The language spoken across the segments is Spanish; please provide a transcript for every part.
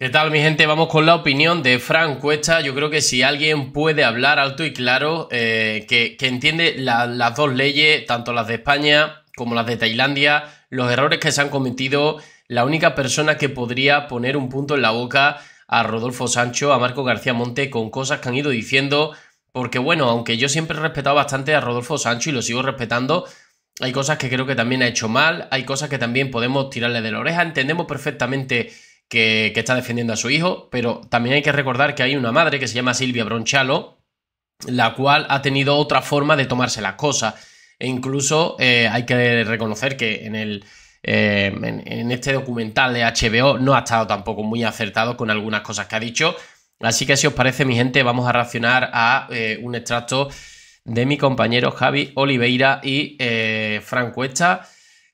¿Qué tal, mi gente? Vamos con la opinión de Fran Cuesta. Yo creo que si alguien puede hablar alto y claro, eh, que, entiende las dos leyes, tanto las de España como las de Tailandia, los errores que se han cometido, la única persona que podría poner un punto en la boca a Rodolfo Sancho, a Marco García Monte, con cosas que han ido diciendo, porque bueno, aunque yo siempre he respetado bastante a Rodolfo Sancho y lo sigo respetando, hay cosas que creo que también ha hecho mal, hay cosas que también podemos tirarle de la oreja, entendemos perfectamente que, está defendiendo a su hijo, pero también hay que recordar que hay una madre que se llama Silvia Bronchalo, la cual ha tenido otra forma de tomarse las cosas. E incluso eh, hay que reconocer que en, eh, en, este documental de HBO no ha estado tampoco muy acertado con algunas cosas que ha dicho. Así que si os parece, mi gente, vamos a reaccionar a eh, un extracto de mi compañero Javi Oliveira y Fran Cuesta,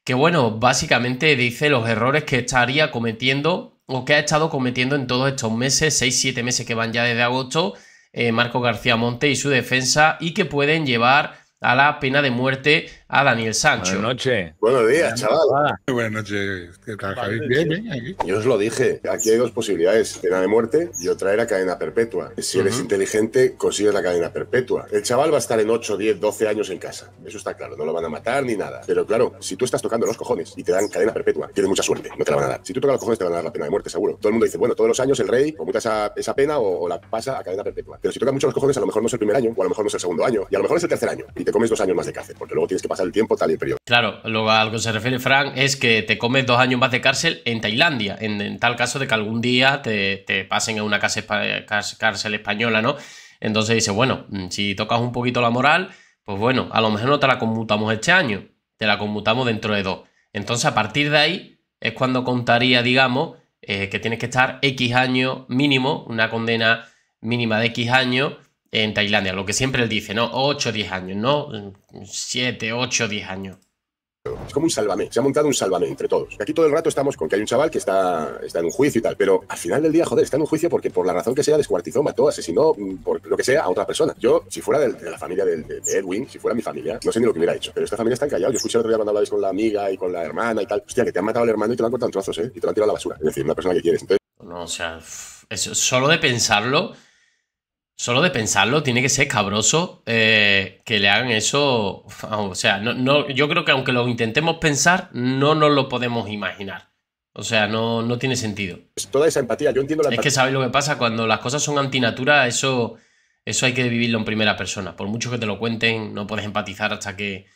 que bueno, básicamente dice los errores que estaría cometiendo o que ha estado cometiendo en todos estos meses, 6-7 meses que van ya desde agosto, eh, Marco García Monte y su defensa, y que pueden llevar a la pena de muerte a Daniel Sancho. Buenas noches. Buenos días, chaval. Buenas noches. ¿Qué tal, Bien, ¿eh? Yo os lo dije. Aquí hay dos posibilidades: pena de muerte y otra era cadena perpetua. Si eres inteligente, consigues la cadena perpetua. El chaval va a estar en 8, 10, 12 años en casa. Eso está claro. No lo van a matar ni nada. Pero claro, si tú estás tocando los cojones y te dan cadena perpetua, tienes mucha suerte. No te la van a dar. Si tú tocas los cojones, te van a dar la pena de muerte, seguro. Todo el mundo dice, bueno, todos los años el rey o esa, esa pena o, la pasa a cadena perpetua. Pero si tocas mucho los cojones, a lo mejor no es el primer año, o a lo mejor no es el segundo año, y a lo mejor es el tercer año. Y te comes dos años más de cárcel, porque luego tienes que el tiempo, tal y periodo. Claro, lo a que se refiere Frank es que te comes dos años más de cárcel en Tailandia, en, tal caso de que algún día te, pasen a una cárcel española, ¿no? Entonces dice, bueno, mm, si tocas un poquito la moral, pues bueno, a lo mejor no te la conmutamos este año, te la conmutamos dentro de dos. Entonces a partir de ahí es cuando contaría, digamos, eh, que tienes que estar X años mínimo, una condena mínima de X años en Tailandia, lo que siempre él dice, ¿no? 8 o 10 años, ¿no? 7, 8, 10 años. Es como un sálvame, se ha montado un sálvame entre todos. Aquí todo el rato estamos con que hay un chaval que está, está en un juicio y tal, pero al final del día, joder, está en un juicio porque por la razón que sea descuartizó, mató, asesinó, mm, por lo que sea, a otra persona. Yo, si fuera de, la familia de, Edwin, si fuera mi familia, no sé ni lo que hubiera hecho, pero esta familia está callada. Yo escuché el otro día cuando hablabais con la amiga y con la hermana y tal. Hostia, que te han matado al hermano y te lo han cortado en trozos, ¿eh? Y te lo han tirado a la basura. Es decir, una persona que quieres. No, o sea, solo de pensarlo Solo de pensarlo tiene que ser cabroso eh, que le hagan eso. O sea, no, no, yo creo que aunque lo intentemos pensar, no nos lo podemos imaginar. O sea, no, no tiene sentido. toda esa empatía, yo entiendo la empatía. Es que sabéis lo que pasa, cuando las cosas son antinatura, eso, eso hay que vivirlo en primera persona. Por mucho que te lo cuenten, no puedes empatizar hasta que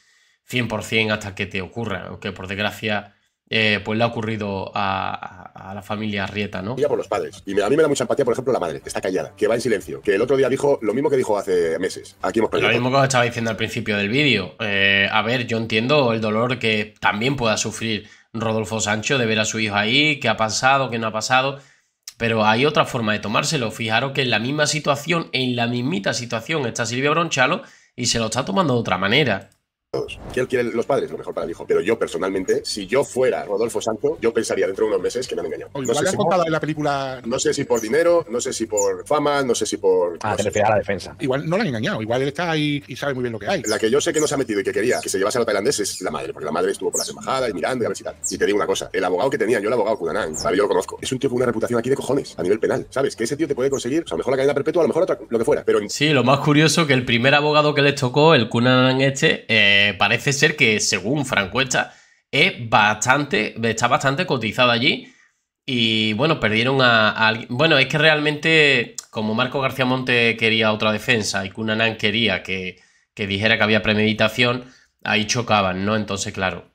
100% hasta que te ocurra, que por desgracia eh, pues le ha ocurrido a, la familia Rieta, ¿no? Ya por los padres. Y a mí me da mucha empatía, por ejemplo, la madre, que está callada, que va en silencio, que el otro día dijo lo mismo que dijo hace meses. Aquí hemos Lo mismo que os estaba diciendo al principio del vídeo. Eh, a ver, yo entiendo el dolor que también pueda sufrir Rodolfo Sancho de ver a su hijo ahí, qué ha pasado, qué no ha pasado. Pero hay otra forma de tomárselo. Fijaros que en la misma situación, en la mismita situación, está Silvia Bronchalo y se lo está tomando de otra manera quién quiere los padres? Lo mejor para el hijo. Pero yo personalmente, si yo fuera Rodolfo Sancho, yo pensaría dentro de unos meses que me han engañado. no sé si por, la película. No sé si por dinero, no sé si por fama, no sé si por. Ah, a la defensa. Igual no la han engañado, igual él está ahí y sabe muy bien lo que hay. La que yo sé que no se ha metido y que quería que se llevase a la tailandés es la madre, porque la madre estuvo por las embajadas y mirando y a ver si tal. Y te digo una cosa, el abogado que tenía, yo el abogado Kunanang, yo lo conozco, es un tío con una reputación aquí de cojones a nivel penal, ¿sabes? Que ese tío te puede conseguir, o a lo mejor la cadena perpetua, a lo mejor otra, lo que fuera. Pero Sí, lo más curioso que el primer abogado que les tocó, el Cunanan este, eh eh, parece ser que, según Francuesta, es bastante, está bastante cotizado allí. Y bueno, perdieron a, alguien. Bueno, es que realmente, como Marco García Monte quería otra defensa y Cunanan quería que, dijera que había premeditación, ahí chocaban, ¿no? Entonces, claro.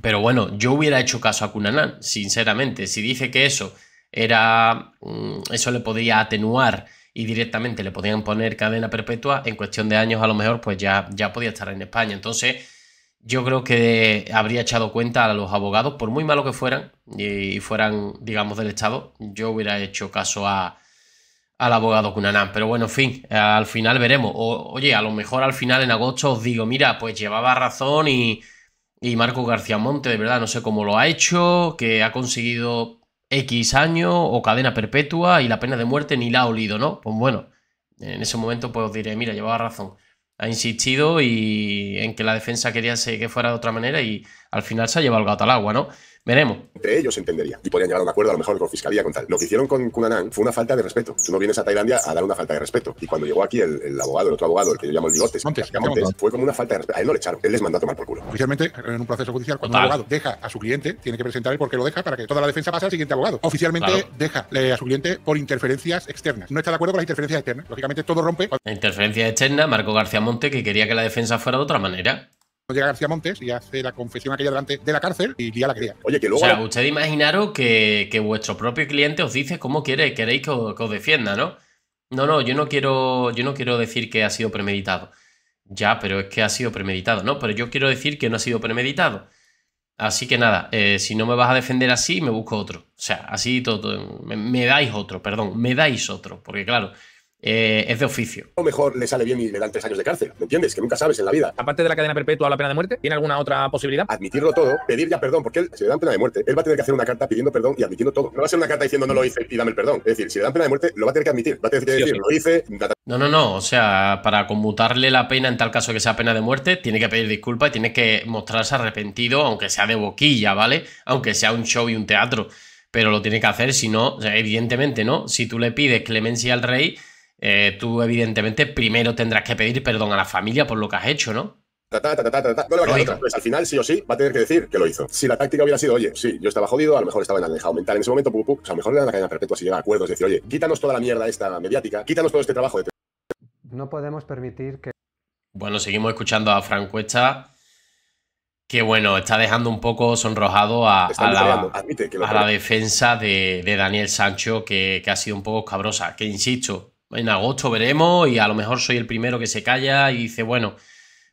Pero bueno, yo hubiera hecho caso a Cunanan, sinceramente. Si dice que eso era. Mm, eso le podría atenuar y directamente le podían poner cadena perpetua, en cuestión de años a lo mejor pues ya, ya podía estar en España. Entonces yo creo que habría echado cuenta a los abogados, por muy malo que fueran y fueran, digamos, del Estado, yo hubiera hecho caso al abogado Cunanán. Pero bueno, en fin, al final veremos. oye, a lo mejor al final en agosto os digo, mira, pues llevaba razón y, y Marco García Monte, de verdad, no sé cómo lo ha hecho, que ha conseguido X año o cadena perpetua y la pena de muerte ni la ha olido, ¿no? Pues bueno, en ese momento pues diré, mira, llevaba razón. Ha insistido y en que la defensa quería que fuera de otra manera y al final se ha llevado el gato al agua, ¿no? Veremos. Entre ellos entendería. Y podrían llegar a un acuerdo a lo mejor con fiscalía, con tal. Lo que hicieron con Cunanan fue una falta de respeto. Tú no vienes a Tailandia a dar una falta de respeto. Y cuando llegó aquí el, abogado, el otro abogado, el que yo llamo el bigotes, fue como una falta de respeto. A él no le echaron. Él les mandó a tomar por culo. Oficialmente, en un proceso judicial, cuando un abogado deja a su cliente, tiene que presentar el por qué lo deja para que toda la defensa pase al siguiente abogado. Oficialmente deja eh, a su cliente por interferencias externas. No está de acuerdo con las interferencias externas. Lógicamente todo rompe. Interferencias externa. Marco García Monte, que quería que la defensa fuera de otra manera. Pues llega García Montes y hace la confesión aquella delante de la cárcel y ya la quería. Oye, que luego. O sea, usted imaginaros que, vuestro propio cliente os dice cómo quiere, queréis que os, defienda, ¿no? No, no, yo no quiero. Yo no quiero decir que ha sido premeditado. Ya, pero es que ha sido premeditado, ¿no? Pero yo quiero decir que no ha sido premeditado. Así que nada, eh, si no me vas a defender así, me busco otro. O sea, así todo. me dais otro, perdón, me dais otro. Porque claro, eh, es de oficio. O mejor le sale bien y le dan tres años de cárcel. ¿Me entiendes? Que nunca sabes en la vida. Aparte de la cadena perpetua o la pena de muerte, ¿tiene alguna otra posibilidad? Admitirlo todo, pedir ya perdón, porque él, si le dan pena de muerte, él va a tener que hacer una carta pidiendo perdón y admitiendo todo. No va a ser una carta diciendo no lo hice y dame el perdón. Es decir, si le dan pena de muerte, lo va a tener que admitir. Va a tener que decir, lo hice. No, no, no. O sea, para conmutarle la pena en tal caso que sea pena de muerte, tiene que pedir disculpas y tiene que mostrarse arrepentido, aunque sea de boquilla, ¿vale? Aunque sea un show y un teatro. Pero lo tiene que hacer, si no, evidentemente, ¿no? Si tú le pides clemencia al rey eh, tú, evidentemente, primero tendrás que pedir perdón a la familia por lo que has hecho, ¿no? no pues, al final, sí o sí, va a tener que decir que lo hizo. Si la táctica hubiera sido, oye, sí, yo estaba jodido, a lo mejor estaba en la mental en ese momento, a lo mejor le dan la cadena perpetua si llega a acuerdos, decir, oye, quítanos toda la mierda esta mediática, quítanos todo este trabajo de... No podemos permitir que... Bueno, seguimos escuchando a Frank Cuesta, que bueno, está dejando un poco sonrojado a, la, a la, defensa de, Daniel Sancho, que, que ha sido un poco cabrosa, que insisto, en agosto veremos y a lo mejor soy el primero que se calla y dice, bueno,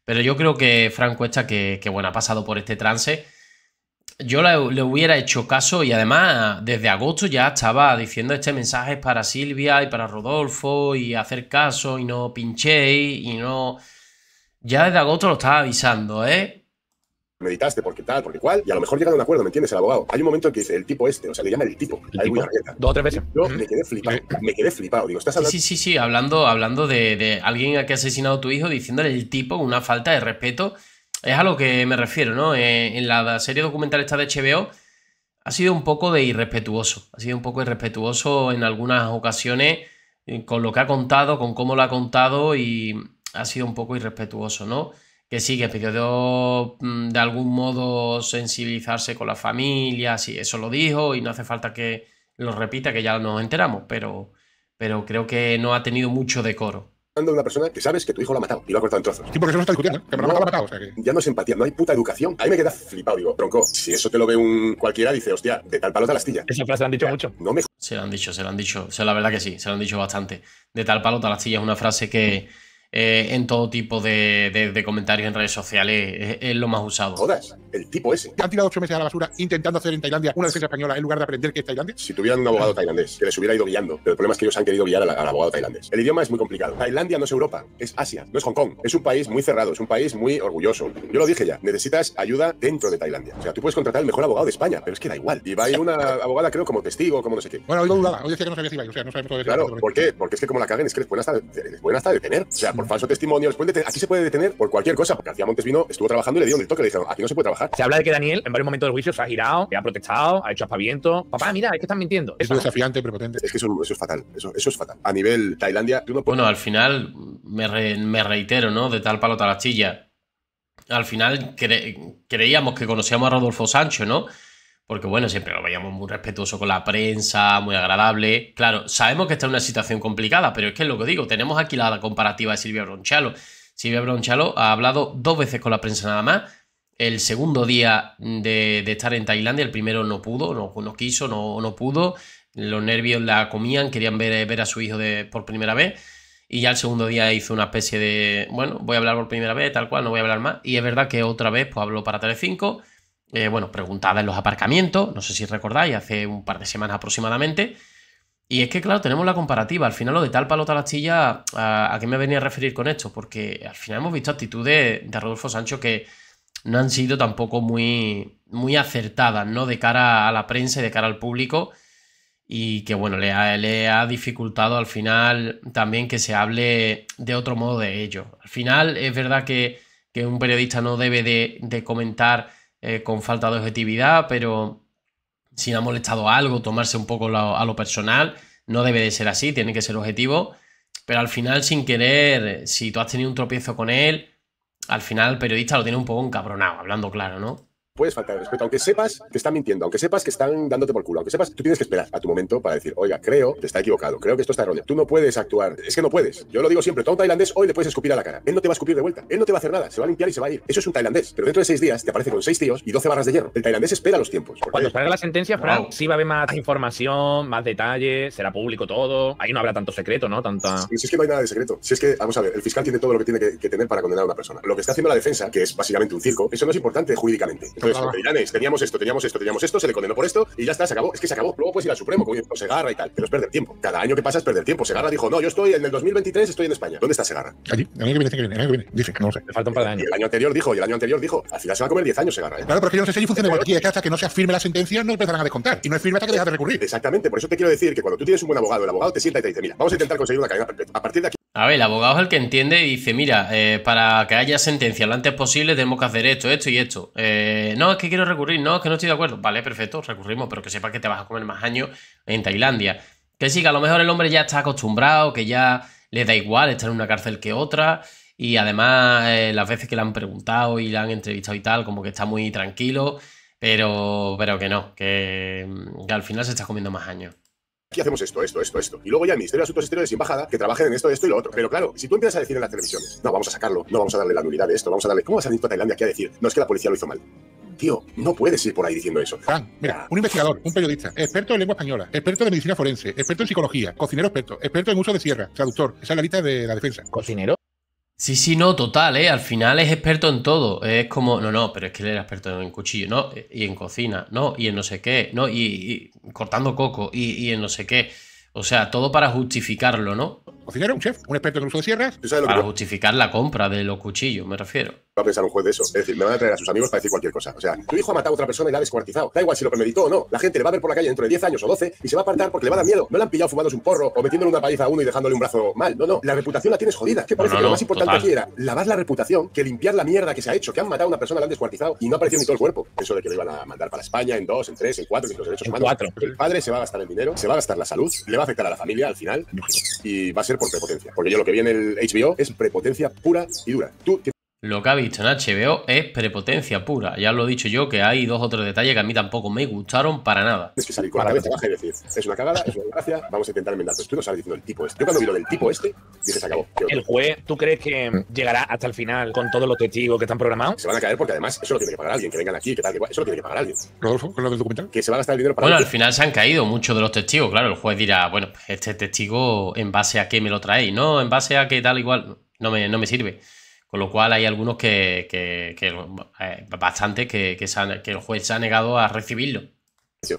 pero yo creo que Franco está que, bueno, ha pasado por este trance. Yo le, hubiera hecho caso y además desde agosto ya estaba diciendo este mensaje para Silvia y para Rodolfo y hacer caso y no pinchéis y no... Ya desde agosto lo estaba avisando, ¿eh? meditaste porque tal, porque cual, y a lo mejor llegan a un acuerdo, ¿me entiendes? El abogado. Hay un momento en que dice el tipo este, o sea, le llama el tipo. Dos o tres veces. me quedé flipado, me quedé flipado. Digo, estás hablando. Sí, sí, sí, hablando, hablando de, alguien a que ha asesinado a tu hijo diciéndole el tipo, una falta de respeto. Es a lo que me refiero, ¿no? Eh, en la serie documental esta de HBO ha sido un poco de irrespetuoso. Ha sido un poco irrespetuoso en algunas ocasiones eh, con lo que ha contado, con cómo lo ha contado y ha sido un poco irrespetuoso, ¿no? que sí, que pidió mm, de algún modo sensibilizarse con la familia, sí, eso lo dijo y no hace falta que lo repita, que ya nos enteramos, pero, pero creo que no ha tenido mucho decoro de una persona que sabes que tu hijo lo ha matado y lo ha cortado en trozos. Sí, porque se no está discutiendo, ¿eh? que no, lo ha matado. O sea que... Ya no es empatía, no hay puta educación. Ahí me queda flipado, digo, tronco. Si eso te lo ve un cualquiera, dice, hostia, de tal palo tal astilla. Esa frase la han dicho mucho. No Se la han dicho, se la han dicho. O sea, la verdad que sí, se la han dicho bastante. De tal palo tal astilla es una frase que. Eh, en todo tipo de, comentarios en redes sociales, es, lo más usado. Jodas, el tipo ese. Han tirado ocho meses a la basura intentando hacer en Tailandia una defensa española en lugar de aprender que es Tailandia. Si tuvieran un abogado tailandés que les hubiera ido guiando, pero el problema es que ellos han querido guiar al, abogado tailandés. El idioma es muy complicado. Tailandia no es Europa, es Asia, no es Hong Kong. Es un país muy cerrado, es un país muy orgulloso. Yo lo dije ya, necesitas ayuda dentro de Tailandia. O sea, tú puedes contratar al mejor abogado de España, pero es que da igual. Y va a ir una abogada, creo, como testigo, como no sé qué. Bueno, hoy dudaba, hoy decía que no sabía si iba, o sea, no sabemos todo Claro, ¿por qué? Porque es que como la caguen, es que les pueden hasta, les pueden hasta detener. O sea, falso testimonio. Después Aquí se puede detener por cualquier cosa. Porque García Montes vino, estuvo trabajando y le dio un toque. Le dijeron, aquí no se puede trabajar. Se habla de que Daniel en varios momentos del juicio se ha girado, que ha protestado, ha hecho aspaviento. Papá, mira, es que están mintiendo. Es desafiante, prepotente. Es que eso, es fatal. Eso, es fatal. A nivel Tailandia, Bueno, al final me, reitero, ¿no? De tal palo tal astilla. Al final creíamos que conocíamos a Rodolfo Sancho, ¿no? porque bueno, siempre lo veíamos muy respetuoso con la prensa, muy agradable. Claro, sabemos que está en una situación complicada, pero es que es lo que digo, tenemos aquí la comparativa de Silvia Bronchalo. Silvia Bronchalo ha hablado dos veces con la prensa nada más. El segundo día de, estar en Tailandia, el primero no pudo, no, no quiso, no, no, pudo. Los nervios la comían, querían ver, ver a su hijo por primera vez. Y ya el segundo día hizo una especie de, bueno, voy a hablar por primera vez, tal cual, no voy a hablar más. Y es verdad que otra vez pues habló para Telecinco 5 eh, bueno, preguntada en los aparcamientos, no sé si recordáis, hace un par de semanas aproximadamente. Y es que, claro, tenemos la comparativa. Al final, lo de tal palo, tal astilla, ¿a, qué me venía a referir con esto? Porque al final hemos visto actitudes de Rodolfo Sancho que no han sido tampoco muy, muy acertadas, ¿no? De cara a la prensa y de cara al público. Y que, bueno, le ha, dificultado al final también que se hable de otro modo de ello. Al final, es verdad que, un periodista no debe de comentar eh, con falta de objetividad, pero si le ha molestado algo, tomarse un poco a lo personal, no debe de ser así, tiene que ser objetivo, pero al final sin querer, si tú has tenido un tropiezo con él, al final el periodista lo tiene un poco encabronado, hablando claro, ¿no? puedes faltar de respeto, aunque sepas que están mintiendo, aunque sepas que están dándote por culo, aunque sepas, tú tienes que esperar a tu momento para decir, oiga, creo que está equivocado, creo que esto está erróneo. Tú no puedes actuar, es que no puedes. Yo lo digo siempre, todo un tailandés hoy le puedes escupir a la cara. Él no te va a escupir de vuelta, él no te va a hacer nada, se va a limpiar y se va a ir. Eso es un tailandés, pero dentro de seis días te aparece con seis tíos y doce barras de hierro. El tailandés espera los tiempos. Cuando salga la sentencia, Frank, sí va a haber más información, más detalles, será público todo. Ahí no habrá tanto secreto, ¿no? Tanta... Si es que no hay nada de secreto. Si es que, vamos a ver, el fiscal tiene todo lo que tiene que, que tener para condenar a una persona. Lo que está haciendo la defensa, que es básicamente un circo, eso no es importante jurídicamente. Teníamos esto, teníamos esto, teníamos esto, se le condenó por esto y ya está, se acabó. Es que se acabó. Luego puedes ir al Supremo, como pues, Segarra y tal. Pero es perder tiempo. Cada año que pasa es perder tiempo. Segarra dijo, no, yo estoy en el 2023, estoy en España. ¿Dónde está Segarra? Allí, el año que viene, el viene, viene. Dice, no sé. Le falta un par de años. Y el año anterior dijo, y el año anterior dijo, al final se va a comer 10 años Segarra. ¿eh? Claro, pero yo no sé si funciona igual aquí. que hasta que no se firme la sentencia no empezarán a descontar. Y no es firme hasta que deja de recurrir. Exactamente, por eso te quiero decir que cuando tú tienes un buen abogado, el abogado te sienta y te dice, mira, vamos a intentar conseguir una cadena perpetua. A partir de aquí a ver, el abogado es el que entiende y dice, mira, eh, para que haya sentencia lo antes posible tenemos que hacer esto, esto y esto. Eh, no, es que quiero recurrir, no, es que no estoy de acuerdo. Vale, perfecto, recurrimos, pero que sepas que te vas a comer más años en Tailandia. Que sí, que a lo mejor el hombre ya está acostumbrado, que ya le da igual estar en una cárcel que otra. Y además, eh, las veces que le han preguntado y le han entrevistado y tal, como que está muy tranquilo, pero, pero que no, que, mm, que al final se está comiendo más años hacemos esto, esto, esto, esto. Y luego ya el Ministerio de Asuntos Exteriores y Embajada que trabajen en esto, esto y lo otro. Pero claro, si tú empiezas a decir en las televisiones, no, vamos a sacarlo, no vamos a darle la nulidad de esto, vamos a darle. ¿Cómo vas a a Tailandia aquí a decir, no es que la policía lo hizo mal? Tío, no puedes ir por ahí diciendo eso. mira, un investigador, un periodista, experto en lengua española, experto de medicina forense, experto en psicología, cocinero experto, experto en uso de sierra, traductor. Esa es la de la defensa. ¿Cocinero? Sí, sí, no, total, ¿eh? Al final es experto en todo. Es como, no, no, pero es que él era experto en cuchillo, ¿no? Y en cocina, ¿no? Y en no sé qué, ¿no? Y, cortando coco, y, y, en no sé qué. O sea, todo para justificarlo, ¿no? cocinero, un chef, un experto en el de sierras. para justificar la compra de los cuchillos, me refiero. Va a pensar un juez de eso. Es decir, me van a traer a sus amigos para decir cualquier cosa. O sea, tu hijo ha matado a otra persona y la ha descuartizado. Da igual si lo premeditó o no. La gente le va a ver por la calle dentro de 10 años o 12 y se va a apartar porque le va a dar miedo. No le han pillado fumando un porro o metiéndole una paliza a uno y dejándole un brazo mal. No, no. La reputación la tienes jodida. Que parece que lo más importante aquí era lavar la reputación que limpiar la mierda que se ha hecho, que han matado a una persona, la han descuartizado y no aparecido ni todo el cuerpo. Eso de que lo iban a mandar para España en dos, en tres, en cuatro, en los derechos humanos. El padre se va a gastar el dinero, se va a gastar la salud, le va a afectar a la familia al final y va a ser por prepotencia. Porque yo lo que vi en el HBO es prepotencia pura y dura. Tú lo que ha visto en HBO es prepotencia pura. Ya lo he dicho yo que hay dos otros detalles que a mí tampoco me gustaron para nada. Es que salir con la cabeza baja y decir, es una cagada, es una gracia, vamos a intentar enmendar. Pues tú no sabes diciendo el tipo este. Yo cuando vi lo del tipo este, dije, se acabó. ¿El juez, tú crees que llegará hasta el final con todos los testigos que están programados? Se van a caer porque además eso lo tiene que pagar alguien, que vengan aquí, que tal, igual. Eso lo tiene que pagar alguien. ¿Rodolfo, con lo del Que se va a gastar el dinero para. Bueno, al final se han caído muchos de los testigos, claro. El juez dirá, bueno, pues este testigo, ¿en base a qué me lo traéis? No, en base a qué tal, igual. No me, no me sirve. Con lo cual hay algunos que, que eh, bastante que, que el juez se ha negado a recibirlo.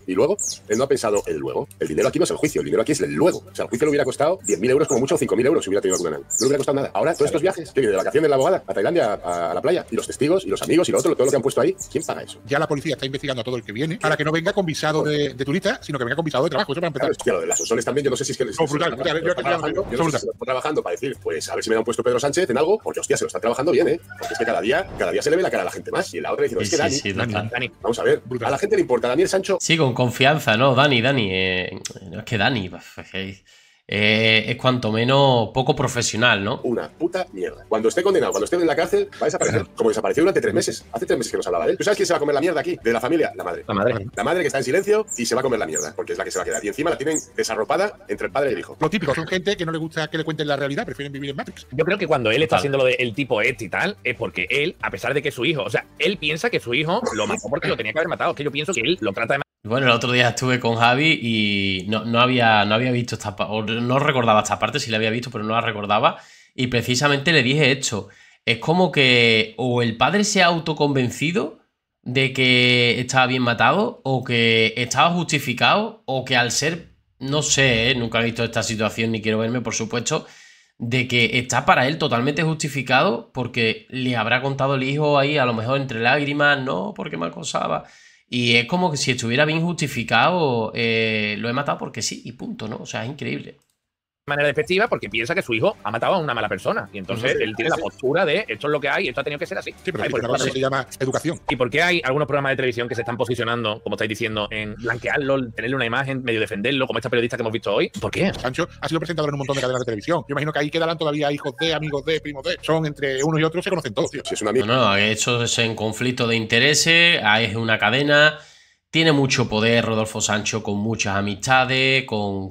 Y luego, él no ha pensado el luego. El dinero aquí no es el juicio, el dinero aquí es el luego. O sea, el juicio le hubiera costado 10.000 euros como mucho o 5.000 euros si hubiera tenido alguna anal. No le hubiera costado nada. Ahora, todos estos viajes, que de vacaciones la abogada a Tailandia, a, la playa, y los testigos, y los amigos, y lo otro, todo lo que han puesto ahí, ¿quién paga eso? Ya la policía está investigando a todo el que viene para que no venga con visado de, de turista, sino que venga con visado de trabajo. Eso para empezar. Claro, lo de las también, yo no sé si es que les. yo estoy trabajando para decir, pues a ver si me da un puesto Pedro Sánchez en algo, porque hostia, se lo está trabajando bien, ¿eh? Porque es que cada día, cada día se le ve la cara a la gente más. Y la otra diciendo, es que Dani, Dani, vamos a ver, a la gente le importa Daniel Sancho con confianza, ¿no? Dani, Dani, eh, es que Dani, eh, es cuanto menos poco profesional, ¿no? Una puta mierda. Cuando esté condenado, cuando esté en la cárcel, va a desaparecer. Como desapareció durante tres meses. Hace tres meses que nos hablaba de él. ¿Tú sabes quién se va a comer la mierda aquí? De la familia, la madre. La madre. La madre que está en silencio y se va a comer la mierda, porque es la que se va a quedar. Y encima la tienen desarropada entre el padre y el hijo. Lo típico, son gente que no le gusta que le cuenten la realidad, prefieren vivir en Matrix. Yo creo que cuando él está haciendo lo del tipo este y tal, es porque él, a pesar de que su hijo, o sea, él piensa que su hijo lo mató porque lo tenía que haber matado. Es que yo pienso que él lo trata de bueno, el otro día estuve con Javi y no, había, no había visto esta no recordaba esta parte, sí la había visto, pero no la recordaba. Y precisamente le dije esto. Es como que o el padre se ha autoconvencido de que estaba bien matado, o que estaba justificado, o que al ser, no sé, ¿eh? nunca he visto esta situación ni quiero verme, por supuesto, de que está para él totalmente justificado porque le habrá contado el hijo ahí, a lo mejor entre lágrimas, no, porque me acosaba. Y es como que si estuviera bien justificado, eh, lo he matado porque sí, y punto, ¿no? O sea, es increíble manera despectiva porque piensa que su hijo ha matado a una mala persona. Y entonces él tiene la postura de esto es lo que hay, esto ha tenido que ser así. Sí, pero hay pues, pues, se, llama educación. ¿Y por qué hay algunos programas de televisión que se están posicionando, como estáis diciendo, en blanquearlo, tenerle una imagen, medio defenderlo, como esta periodista que hemos visto hoy? ¿Por qué? Sancho ha sido presentado en un montón de cadenas de televisión. Yo imagino que ahí quedarán todavía hijos de, amigos de, primos de. Son entre unos y otros se conocen todos. no, no, eso es en conflicto de intereses, es una cadena. Tiene mucho poder Rodolfo Sancho con muchas amistades, con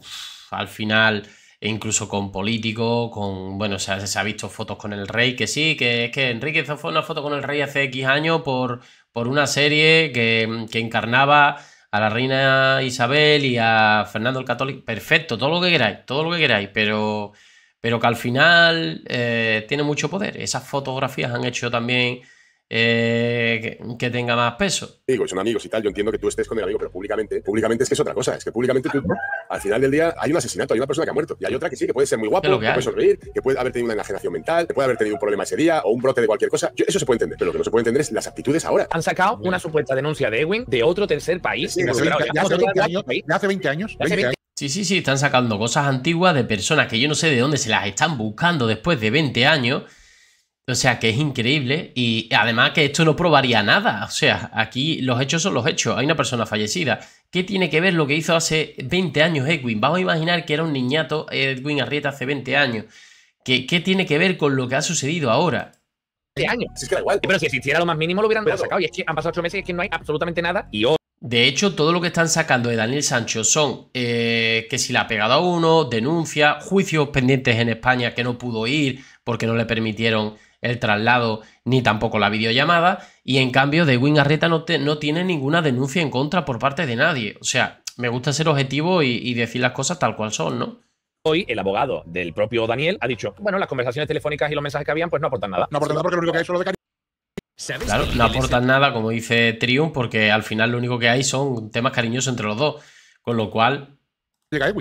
al final e incluso con políticos, con, bueno, se ha visto fotos con el rey, que sí, que es que Enrique hizo una foto con el rey hace X años por, por una serie que, encarnaba a la reina Isabel y a Fernando el Católico. Perfecto, todo lo que queráis, todo lo que queráis, pero, pero que al final eh, tiene mucho poder. Esas fotografías han hecho también eh, que, tenga más peso. Digo, son amigos y tal, yo entiendo que tú estés con el amigo, pero públicamente, públicamente es que es otra cosa, es que públicamente tú, al final del día hay un asesinato, hay una persona que ha muerto y hay otra que sí, que puede ser muy guapo, que, puede que puede haber tenido una enajenación mental, que puede haber tenido un problema ese día o un brote de cualquier cosa, eso se puede entender, pero lo que no se puede entender es las actitudes ahora. Han sacado una supuesta denuncia de Ewing de otro tercer país. hace 20, años, 20 años. Sí, sí, sí, están sacando cosas antiguas de personas que yo no sé de dónde se las están buscando después de 20 años o sea, que es increíble y además que esto no probaría nada. O sea, aquí los hechos son los hechos. Hay una persona fallecida. ¿Qué tiene que ver lo que hizo hace 20 años Edwin? Vamos a imaginar que era un niñato Edwin Arrieta hace 20 años. ¿Qué, qué tiene que ver con lo que ha sucedido ahora? De años. Pero si existiera lo más mínimo lo hubieran sacado. Y es que han pasado ocho meses y es que no hay absolutamente nada. De hecho, todo lo que están sacando de Daniel Sancho son eh, que si la ha pegado a uno, denuncia, juicios pendientes en España que no pudo ir porque no le permitieron el traslado ni tampoco la videollamada. Y en cambio, de Win Arreta no, tiene ninguna denuncia en contra por parte de nadie. O sea, me gusta ser objetivo y, decir las cosas tal cual son, ¿no? Hoy el abogado del propio Daniel ha dicho, bueno, las conversaciones telefónicas y los mensajes que habían pues no aportan nada. No aportan nada porque lo que hay Claro, no aportan nada, como dice Triumph porque al final lo único que hay son temas cariñosos entre los dos. Con lo cual,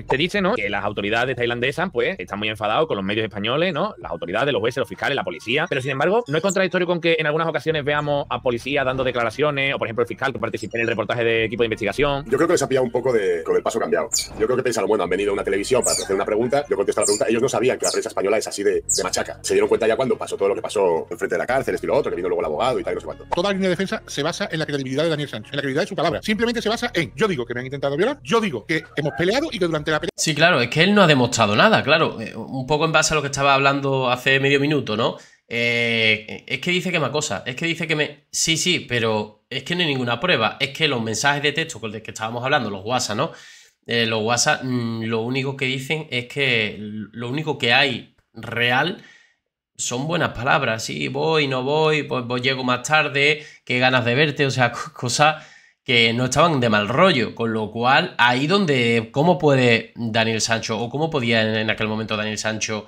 te dice, ¿no? Que las autoridades tailandesas, pues, están muy enfadados con los medios españoles, ¿no? Las autoridades, los jueces, los fiscales, la policía. Pero sin embargo, no es contradictorio con que en algunas ocasiones veamos a policía dando declaraciones, o por ejemplo, el fiscal que participó en el reportaje de equipo de investigación. Yo creo que les ha pillado un poco de, con el paso cambiado. Yo creo que pensaron, bueno, han venido a una televisión para hacer una pregunta, yo contesto la pregunta. Ellos no sabían que la prensa española es así de, machaca. Se dieron cuenta ya cuando pasó todo lo que pasó enfrente de la cárcel, estilo otro, que vino luego el abogado y tal, y no sé Toda la línea de defensa se basa en la credibilidad de Daniel Sánchez, en la credibilidad de su palabra. Simplemente se basa en, yo digo que me han intentado violar, yo digo que hemos peleado y durante la Sí, claro, es que él no ha demostrado nada, claro. Eh, un poco en base a lo que estaba hablando hace medio minuto, ¿no? Eh, es que dice que me acosa, es que dice que me. Sí, sí, pero es que no hay ninguna prueba. Es que los mensajes de texto con los que estábamos hablando, los WhatsApp, ¿no? Eh, los WhatsApp, mm, lo único que dicen es que lo único que hay real son buenas palabras. Sí, voy, no voy, pues, voy, pues llego más tarde, qué ganas de verte, o sea, cosas que no estaban de mal rollo, con lo cual ahí donde cómo puede Daniel Sancho o cómo podía en aquel momento Daniel Sancho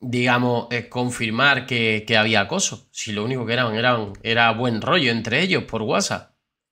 digamos, eh, confirmar que, que, había acoso. Si lo único que eran, eran era buen rollo entre ellos por WhatsApp.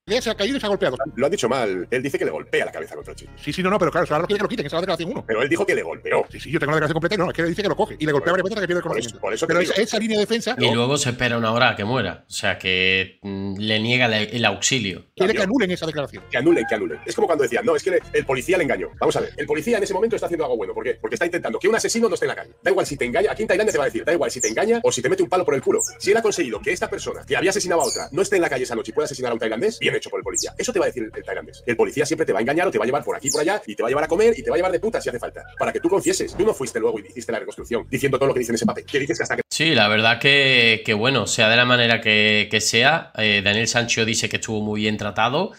Le ha caído y se ha golpeado. Lo ha dicho mal. Él dice que le golpea la cabeza contra el chico. Sí, sí, no, no, pero claro, ahora no quiere que lo quiten, a es la declaración 1. Pero él dijo que le golpeó. Sí, sí, yo tengo la declaración completa y no, es que le dice que lo coge. Y le golpea varias veces que pierde el conocimiento. Por eso, que eso pero esa, línea de defensa. Y luego se espera una hora a que muera. O sea, que mm, le niega el, auxilio. Quiere que anulen esa declaración. Que anulen, que anulen. Es como cuando decían, no, es que el policía le engañó. Vamos a ver, el policía en ese momento está haciendo algo bueno. ¿Por qué? Porque está intentando que un asesino no esté en la calle. Da igual si te engaña, aquí en Tailandia te va a decir, da igual si te engaña o si te mete un palo por el culo. Si él ha conseguido que esta persona que había asesinado a otra no esté en la calle esa noche y pueda asesinar a un tailandés, hecho por el policía. Eso te va a decir el, tailandés. El policía siempre te va a engañar o te va a llevar por aquí por allá y te va a llevar a comer y te va a llevar de puta si hace falta. Para que tú confieses. Tú no fuiste luego y hiciste la reconstrucción diciendo todo lo que dice en ese papel. ¿Qué dices que hasta Sí, la verdad que, bueno, sea de la manera que, sea, eh, Daniel Sancho dice que estuvo muy bien tratado.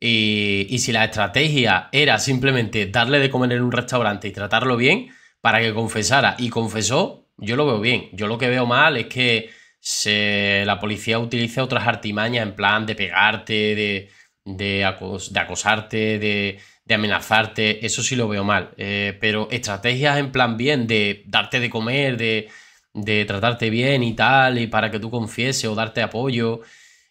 Y, y si la estrategia era simplemente darle de comer en un restaurante y tratarlo bien para que confesara y confesó, yo lo veo bien. Yo lo que veo mal es que se, la policía utiliza otras artimañas en plan de pegarte, de, de, acosarte, de, amenazarte, eso sí lo veo mal. Eh, pero estrategias en plan bien, de darte de comer, de, de tratarte bien y tal, y para que tú confieses o darte apoyo.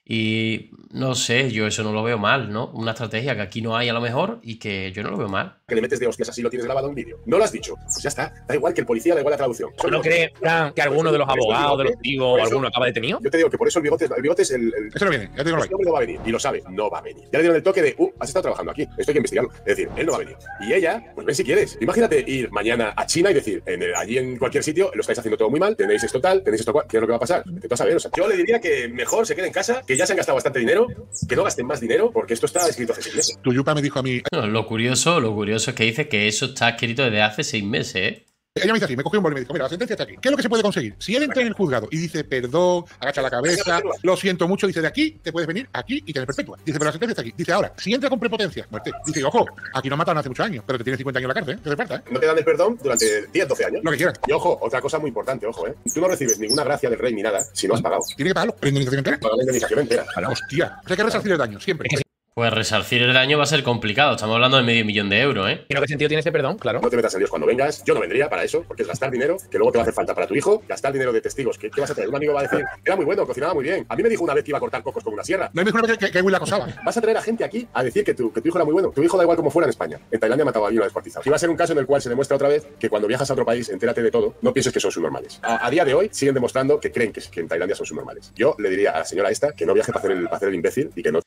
Y no sé, yo eso no lo veo mal, ¿no? Una estrategia que aquí no hay a lo mejor y que yo no lo veo mal. Que le metes de hostias así, lo tienes grabado en vídeo. No lo has dicho. Pues ya está. Da igual que el policía, da igual la traducción. Yo ¿No crees, que alguno de los abogados, de los tíos, alguno acaba detenido? Yo te digo que por eso el bigote, el bigote es el. Esto no viene, ya te digo no va a venir. Y lo sabe, no va a venir. Ya le dieron el toque de, uh, has estado trabajando aquí, esto hay que investigarlo. Es decir, él no va a venir. Y ella, pues ven si quieres. Imagínate ir mañana a China y decir, en allí en cualquier sitio, lo estáis haciendo todo muy mal, tenéis esto tal, tenéis esto cual, ¿qué es lo que va a pasar? a yo le diría que mejor se quede en casa, que ya se han gastado bastante dinero que no gasten más dinero, porque esto está escrito hace seis meses. yupa me dijo a mí. lo curioso, lo curioso es que dice que eso está escrito desde hace seis meses, ¿eh? Ella me dice así, me cogió un boli y me dijo, mira, la sentencia está aquí. ¿Qué es lo que se puede conseguir? Si él entra en el juzgado y dice, perdón, agacha la cabeza, lo siento mucho, dice, de aquí te puedes venir, aquí y tienes perpetua. Dice, pero la sentencia está aquí. Dice, ahora, si entra con prepotencia, muerte. Dice, ojo, aquí no mataron hace muchos años, pero te tienes 50 años en la cárcel, ¿eh? te falta, ¿eh? No te dan el perdón durante 10, 12 años. Lo que quieras. Y ojo, otra cosa muy importante, ojo, ¿eh? Tú no recibes ninguna gracia del rey ni nada si no has pagado. Tiene que pagarlo, pero indemnización entera. Pagar la indemnización entera. hostia. O sea, que resarcir el daño, siempre. Pues resarcir el daño va a ser complicado. Estamos hablando de medio millón de euros, ¿eh? ¿Y no sentido tiene ese perdón? Claro. No te metas en Dios cuando vengas. Yo no vendría para eso, porque es gastar dinero que luego te va a hacer falta para tu hijo, gastar dinero de testigos. ¿Qué, vas a tener? Un amigo va a decir, era muy bueno, cocinaba muy bien. A mí me dijo una vez que iba a cortar cocos con una sierra. No me mejor que, que, la acosaba. Vas a traer a gente aquí a decir que tu, hijo era muy bueno. Tu hijo da igual como fuera en España. En Tailandia mataba a alguien una Y va a ser un caso en el cual se demuestra otra vez que cuando viajas a otro país, entérate de todo, no pienses que son subnormales. A, día de hoy siguen demostrando que creen que, en Tailandia son subnormales. Yo le diría a la señora esta que no viaje el, para hacer el imbécil y que no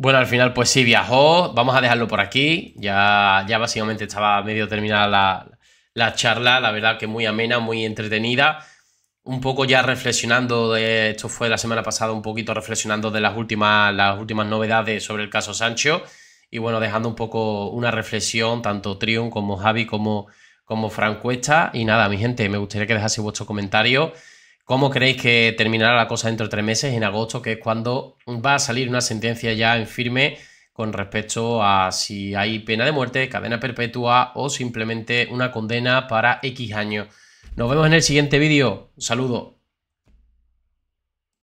bueno, al final pues sí viajó, vamos a dejarlo por aquí, ya, ya básicamente estaba medio terminada la, charla, la verdad que muy amena, muy entretenida, un poco ya reflexionando, de, esto fue la semana pasada, un poquito reflexionando de las últimas, las últimas novedades sobre el caso Sancho y bueno, dejando un poco una reflexión, tanto Triun como Javi como, como Francuesta y nada, mi gente, me gustaría que dejase vuestro comentario. ¿Cómo creéis que terminará la cosa dentro de tres meses, en agosto, que es cuando va a salir una sentencia ya en firme con respecto a si hay pena de muerte, cadena perpetua o simplemente una condena para X años? Nos vemos en el siguiente vídeo. Un saludo.